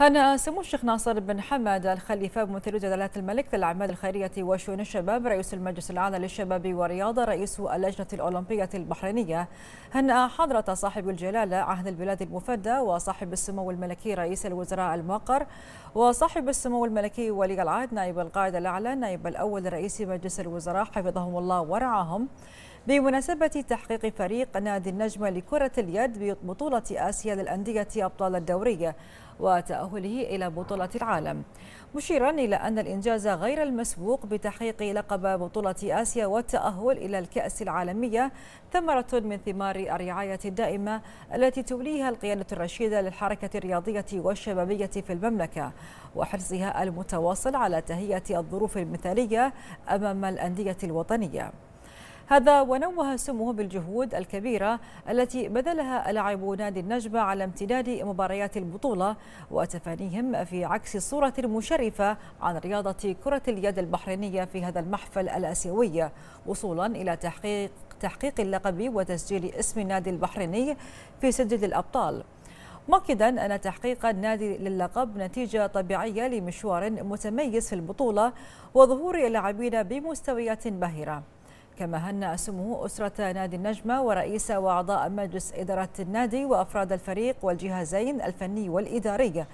هنأ سمو الشيخ ناصر بن حمد الخليفة ممثل جلالة الملك للأعمال الخيرية وشؤون الشباب رئيس المجلس الأعلى للشباب والرياضة رئيس اللجنة الأولمبية البحرينية هنأ حضرة صاحب الجلالة عهد البلاد المفدى وصاحب السمو الملكي رئيس الوزراء الموقر وصاحب السمو الملكي ولي العهد نائب القائد الأعلى نائب الأول رئيس مجلس الوزراء حفظهم الله ورعاهم بمناسبة تحقيق فريق نادي النجمة لكرة اليد ببطولة آسيا للأندية أبطال الدورية وتأهله إلى بطولة العالم مشيرا إلى أن الإنجاز غير المسبوق بتحقيق لقب بطولة آسيا والتأهل إلى الكأس العالمية ثمرة من ثمار الرعاية الدائمة التي توليها القيادة الرشيدة للحركة الرياضية والشبابية في المملكة وحرصها المتواصل على تهيئة الظروف المثالية أمام الأندية الوطنية هذا ونوه سموه بالجهود الكبيرة التي بذلها لاعبو نادي النجبة على امتداد مباريات البطولة وتفانيهم في عكس الصورة المشرفة عن رياضة كرة اليد البحرينية في هذا المحفل الآسيوي وصولا إلى تحقيق تحقيق اللقب وتسجيل اسم النادي البحريني في سجل الأبطال مؤكدا أن تحقيق النادي للقب نتيجة طبيعية لمشوار متميز في البطولة وظهور اللاعبين بمستويات باهرة كما هنأ سمو أسرة نادي النجمة ورئيس وأعضاء مجلس إدارة النادي وأفراد الفريق والجهازين الفني والإداري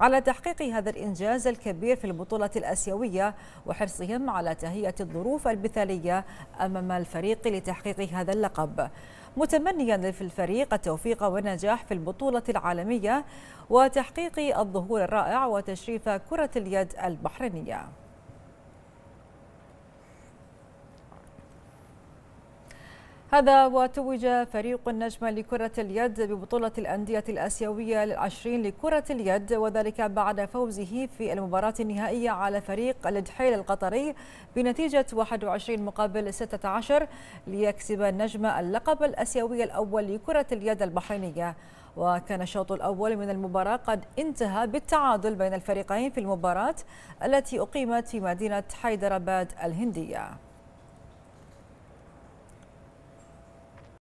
على تحقيق هذا الإنجاز الكبير في البطولة الأسيوية وحرصهم على تهيئة الظروف المثالية أمام الفريق لتحقيق هذا اللقب متمنيا في الفريق التوفيق والنجاح في البطولة العالمية وتحقيق الظهور الرائع وتشريف كرة اليد البحرينية هذا وتوج فريق النجمة لكرة اليد ببطولة الأندية الآسيوية للعشرين لكرة اليد وذلك بعد فوزه في المباراة النهائية على فريق الدحيل القطري بنتيجة 21 مقابل 16 ليكسب النجمة اللقب الآسيوي الأول لكرة اليد البحرينية وكان الشوط الأول من المباراة قد انتهى بالتعادل بين الفريقين في المباراة التي أقيمت في مدينة حيدرباد الهندية